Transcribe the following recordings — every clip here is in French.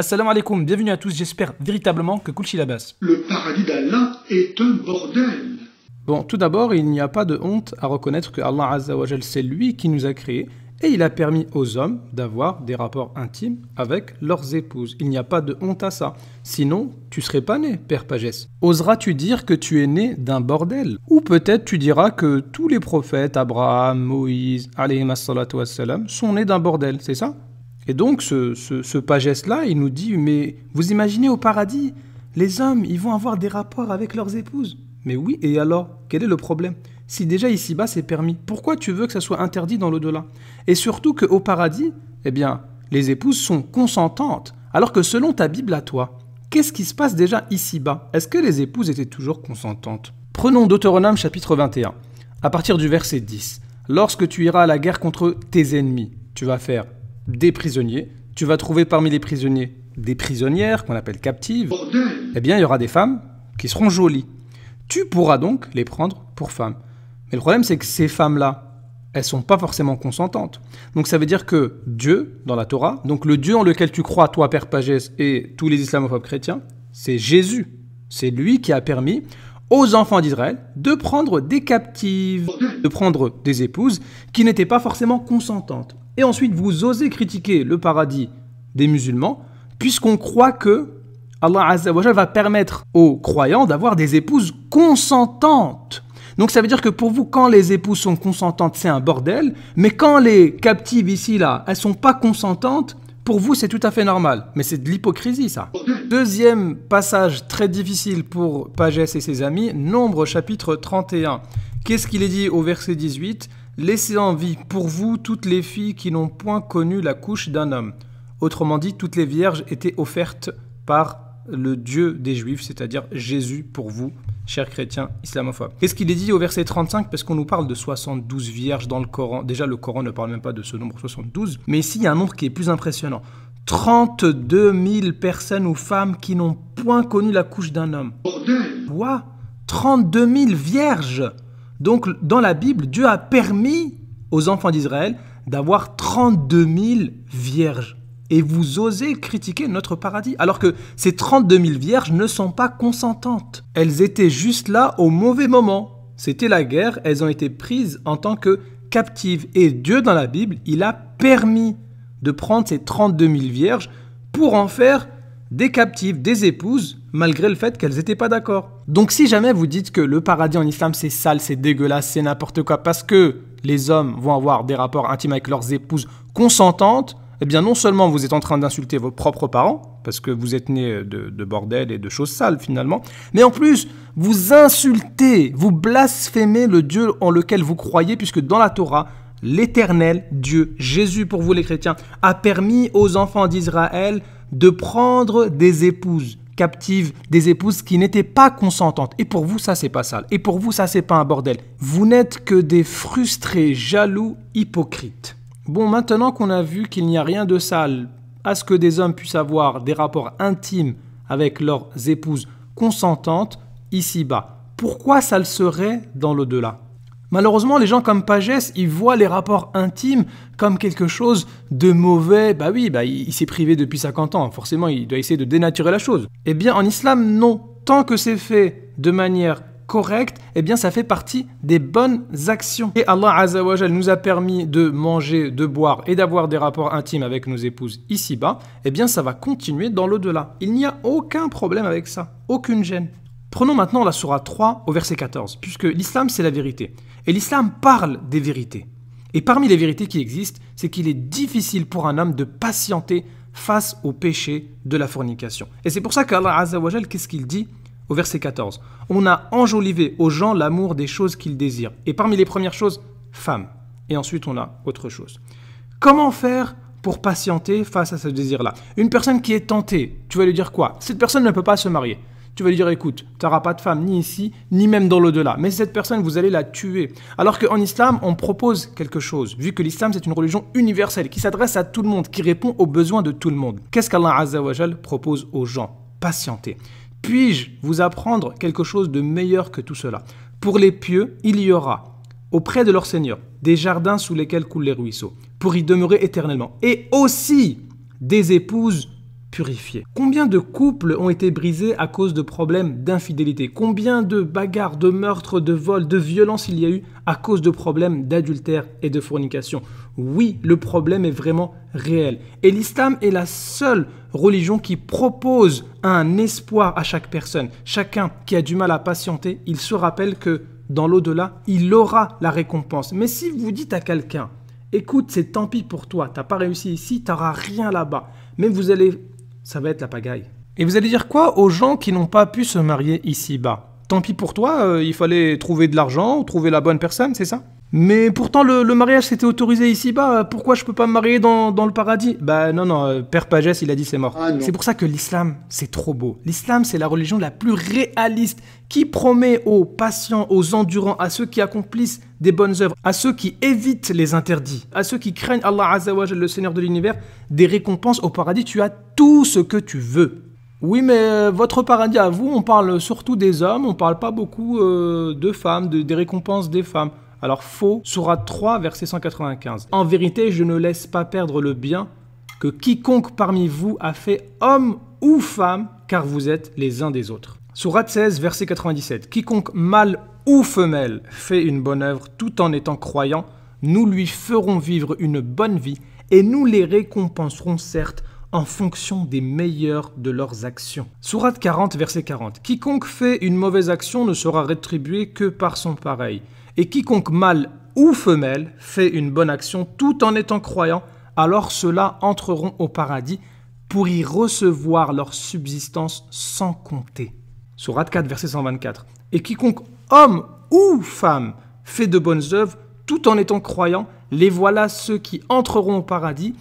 Assalamu alaikum, bienvenue à tous, j'espère véritablement que Kulchilabas. Le paradis d'Allah est un bordel Bon, tout d'abord, il n'y a pas de honte à reconnaître que Allah Azzawajal, c'est lui qui nous a créés et il a permis aux hommes d'avoir des rapports intimes avec leurs épouses. Il n'y a pas de honte à ça. Sinon, tu serais pas né, Père Pagès. Oseras-tu dire que tu es né d'un bordel Ou peut-être tu diras que tous les prophètes, Abraham, Moïse, wassalam, sont nés d'un bordel, c'est ça et donc ce, ce, là il nous dit, mais vous imaginez au paradis, les hommes, ils vont avoir des rapports avec leurs épouses. Mais oui, et alors, quel est le problème Si déjà ici-bas c'est permis, pourquoi tu veux que ça soit interdit dans l'au-delà Et surtout qu'au paradis, eh bien, les épouses sont consentantes, alors que selon ta Bible à toi, qu'est-ce qui se passe déjà ici-bas Est-ce que les épouses étaient toujours consentantes Prenons Deutéronome chapitre 21, à partir du verset 10. Lorsque tu iras à la guerre contre tes ennemis, tu vas faire des prisonniers. Tu vas trouver parmi les prisonniers des prisonnières qu'on appelle captives. Eh bien, il y aura des femmes qui seront jolies. Tu pourras donc les prendre pour femmes. Mais le problème, c'est que ces femmes-là, elles sont pas forcément consentantes. Donc ça veut dire que Dieu, dans la Torah, donc le Dieu en lequel tu crois, toi, Père Pagès, et tous les islamophobes chrétiens, c'est Jésus. C'est lui qui a permis aux enfants d'Israël de prendre des captives, de prendre des épouses qui n'étaient pas forcément consentantes et ensuite vous osez critiquer le paradis des musulmans, puisqu'on croit que Allah va permettre aux croyants d'avoir des épouses consentantes. Donc ça veut dire que pour vous, quand les épouses sont consentantes, c'est un bordel, mais quand les captives ici, là, elles sont pas consentantes, pour vous, c'est tout à fait normal. Mais c'est de l'hypocrisie, ça. Deuxième passage très difficile pour Pages et ses amis, Nombre chapitre 31. Qu'est-ce qu'il est dit au verset 18 Laissez en vie pour vous toutes les filles qui n'ont point connu la couche d'un homme. Autrement dit, toutes les vierges étaient offertes par le Dieu des Juifs, c'est-à-dire Jésus pour vous, chers chrétiens islamophobes. Qu'est-ce qu'il est dit au verset 35 Parce qu'on nous parle de 72 vierges dans le Coran. Déjà, le Coran ne parle même pas de ce nombre 72, mais ici, il y a un nombre qui est plus impressionnant. 32 000 personnes ou femmes qui n'ont point connu la couche d'un homme. Bordel Quoi 32 000 vierges donc dans la Bible, Dieu a permis aux enfants d'Israël d'avoir 32 000 vierges. Et vous osez critiquer notre paradis, alors que ces 32 000 vierges ne sont pas consentantes. Elles étaient juste là au mauvais moment. C'était la guerre, elles ont été prises en tant que captives. Et Dieu, dans la Bible, il a permis de prendre ces 32 000 vierges pour en faire des captives, des épouses malgré le fait qu'elles n'étaient pas d'accord. Donc si jamais vous dites que le paradis en islam c'est sale, c'est dégueulasse, c'est n'importe quoi, parce que les hommes vont avoir des rapports intimes avec leurs épouses consentantes, eh bien non seulement vous êtes en train d'insulter vos propres parents, parce que vous êtes né de, de, bordel et de choses sales finalement, mais en plus vous insultez, vous blasphémez le Dieu en lequel vous croyez, puisque dans la Torah, l'Éternel Dieu, Jésus pour vous les chrétiens, a permis aux enfants d'Israël de prendre des épouses captive des épouses qui n'étaient pas consentantes. Et pour vous, ça, c'est pas sale. Et pour vous, ça, c'est pas un bordel. Vous n'êtes que des frustrés, jaloux, hypocrites. Bon, maintenant qu'on a vu qu'il n'y a rien de sale à ce que des hommes puissent avoir des rapports intimes avec leurs épouses consentantes ici-bas, pourquoi ça le serait dans l'au-delà Malheureusement, les gens comme Pagès, ils voient les rapports intimes comme quelque chose de mauvais. Bah oui, bah il, s'est privé depuis 50 ans, forcément il doit essayer de dénaturer la chose. Eh bien en islam, non. Tant que c'est fait de manière correcte, eh bien ça fait partie des bonnes actions. Et Allah elle nous a permis de manger, de boire et d'avoir des rapports intimes avec nos épouses ici-bas, eh bien ça va continuer dans l'au-delà. Il n'y a aucun problème avec ça, aucune gêne. Prenons maintenant la Surah 3 au verset 14, puisque l'islam c'est la vérité. Et l'islam parle des vérités. Et parmi les vérités qui existent, c'est qu'il est difficile pour un homme de patienter face au péché de la fornication. Et c'est pour ça qu'Allah Azzawajal, qu'est-ce qu'il dit au verset 14 On a enjolivé aux gens l'amour des choses qu'ils désirent. Et parmi les premières choses, femme. Et ensuite, on a autre chose. Comment faire pour patienter face à ce désir-là Une personne qui est tentée, tu vas lui dire quoi Cette personne ne peut pas se marier tu vas lui dire écoute, tu n'auras pas de femme ni ici, ni même dans l'au-delà. Mais cette personne, vous allez la tuer. Alors qu'en islam, on propose quelque chose, vu que l'islam, c'est une religion universelle qui s'adresse à tout le monde, qui répond aux besoins de tout le monde. Qu'est-ce qu'Allah Azzawajal propose aux gens Patientez. Puis-je vous apprendre quelque chose de meilleur que tout cela Pour les pieux, il y aura, auprès de leur Seigneur, des jardins sous lesquels coulent les ruisseaux, pour y demeurer éternellement, et aussi des épouses Combien de couples ont été brisés à cause de problèmes d'infidélité Combien de bagarres, de meurtres, de vols, de violences il y a eu à cause de problèmes d'adultère et de fornication Oui, le problème est vraiment réel. Et l'islam est la seule religion qui propose un espoir à chaque personne. Chacun qui a du mal à patienter, il se rappelle que dans l'au-delà, il aura la récompense. Mais si vous dites à quelqu'un, écoute, c'est tant pis pour toi, t'as pas réussi ici, t'auras rien là-bas, mais vous allez ça va être la pagaille. Et vous allez dire quoi aux gens qui n'ont pas pu se marier ici-bas Tant pis pour toi, euh, il fallait trouver de l'argent, trouver la bonne personne, c'est ça mais pourtant, le, mariage s'était autorisé ici-bas. Pourquoi je peux pas me marier dans, le paradis Bah non, non, euh, Père Pagès, il a dit c'est mort. Ah, c'est pour ça que l'islam, c'est trop beau. L'islam, c'est la religion la plus réaliste qui promet aux patients, aux endurants, à ceux qui accomplissent des bonnes œuvres, à ceux qui évitent les interdits, à ceux qui craignent Allah Azzawajal, le Seigneur de l'univers, des récompenses au paradis. Tu as tout ce que tu veux. Oui, mais euh, votre paradis à vous, on parle surtout des hommes, on parle pas beaucoup euh, de femmes, des récompenses des femmes. Alors faux, Sourate 3, verset 195. En vérité, je ne laisse pas perdre le bien que quiconque parmi vous a fait homme ou femme, car vous êtes les uns des autres. Sourate 16, verset 97. Quiconque mâle ou femelle fait une bonne œuvre tout en étant croyant, nous lui ferons vivre une bonne vie et nous les récompenserons certes en fonction des meilleurs de leurs actions. Sourate 40, verset 40. Quiconque fait une mauvaise action ne sera rétribué que par son pareil. Et quiconque mâle ou femelle fait une bonne action tout en étant croyant, alors ceux-là entreront au paradis pour y recevoir leur subsistance sans compter. Surat 4, verset 124. Et quiconque homme ou femme fait de bonnes œuvres tout en étant croyant, les voilà ceux qui entreront au paradis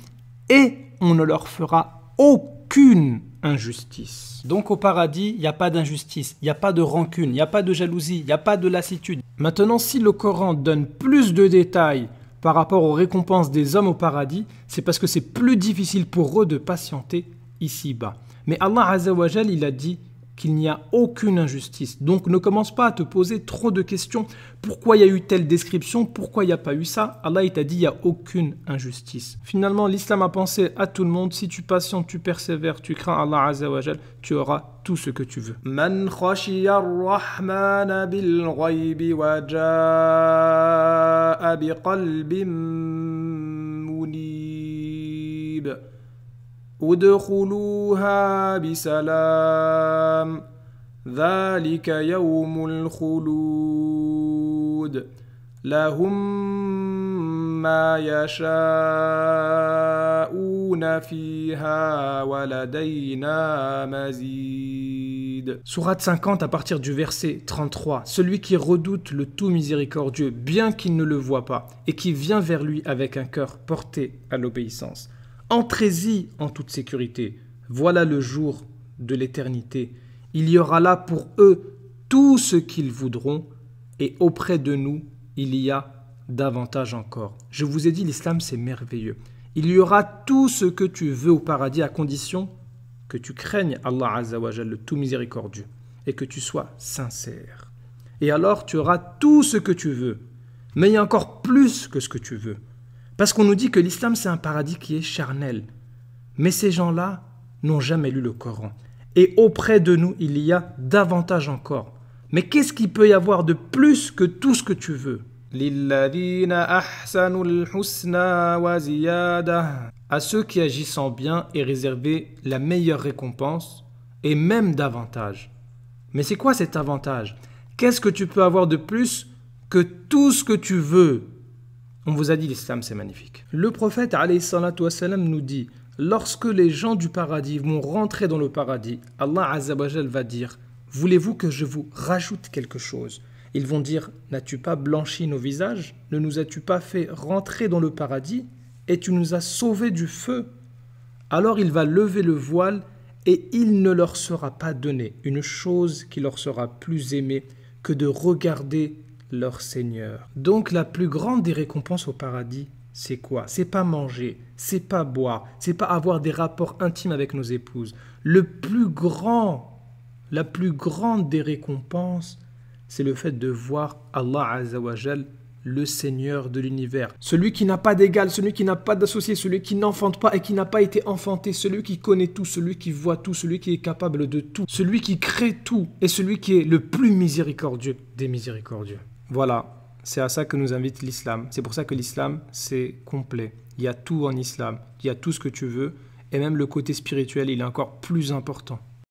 et on ne leur fera aucun aucune injustice. Donc au paradis, il n'y a pas d'injustice, il n'y a pas de rancune, il n'y a pas de jalousie, il n'y a pas de lassitude. Maintenant, si le Coran donne plus de détails par rapport aux récompenses des hommes au paradis, c'est parce que c'est plus difficile pour eux de patienter ici-bas. Mais Allah azawajal il a dit « qu'il n'y a aucune injustice. Donc ne commence pas à te poser trop de questions. Pourquoi il y a eu telle description Pourquoi il n'y a pas eu ça Allah il t'a dit il n'y a aucune injustice. Finalement, l'islam a pensé à tout le monde. Si tu patientes, tu persévères, tu crains Allah Azzawajal, tu auras tout ce que tu veux. Man ادخلوها بسلام ذلك يوم الخلود Sourate 50 à partir du verset 33 Celui qui redoute le tout miséricordieux bien qu'il ne le voit pas et qui vient vers lui avec un cœur porté à l'obéissance Entrez-y en toute sécurité. Voilà le jour de l'éternité. Il y aura là pour eux tout ce qu'ils voudront, et auprès de nous, il y a davantage encore. Je vous ai dit, l'islam, c'est merveilleux. Il y aura tout ce que tu veux au paradis, à condition que tu craignes Allah Azzawajal, le tout miséricordieux, et que tu sois sincère. Et alors tu auras tout ce que tu veux, mais il y a encore plus que ce que tu veux. Parce qu'on nous dit que l'islam, c'est un paradis qui est charnel. Mais ces gens-là n'ont jamais lu le Coran. Et auprès de nous, il y a davantage encore. Mais qu'est-ce qu'il peut y avoir de plus que tout ce que tu veux à ceux qui agissent en bien et réservé la meilleure récompense et même davantage. Mais c'est quoi cet avantage Qu'est-ce que tu peux avoir de plus que tout ce que tu veux on vous a dit l'islam c'est magnifique. Le prophète nous dit Lorsque les gens du paradis vont rentrer dans le paradis, Allah Azzawajal va dire Voulez-vous que je vous rajoute quelque chose Ils vont dire N'as-tu pas blanchi nos visages Ne nous as-tu pas fait rentrer dans le paradis Et tu nous as sauvés du feu Alors il va lever le voile et il ne leur sera pas donné une chose qui leur sera plus aimée que de regarder leur Seigneur. Donc la plus grande des récompenses au paradis, c'est quoi C'est pas manger, c'est pas boire, c'est pas avoir des rapports intimes avec nos épouses. Le plus grand, la plus grande des récompenses, c'est le fait de voir Allah Azawajal, le Seigneur de l'univers. Celui qui n'a pas d'égal, celui qui n'a pas d'associé, celui qui n'enfante pas et qui n'a pas été enfanté, celui qui connaît tout, celui qui voit tout, celui qui est capable de tout, celui qui crée tout et celui qui est le plus miséricordieux des miséricordieux. Voilà, c'est à ça que nous invite l'islam. C'est pour ça que l'islam, c'est complet. Il y a tout en islam, il y a tout ce que tu veux, et même le côté spirituel, il est encore plus important.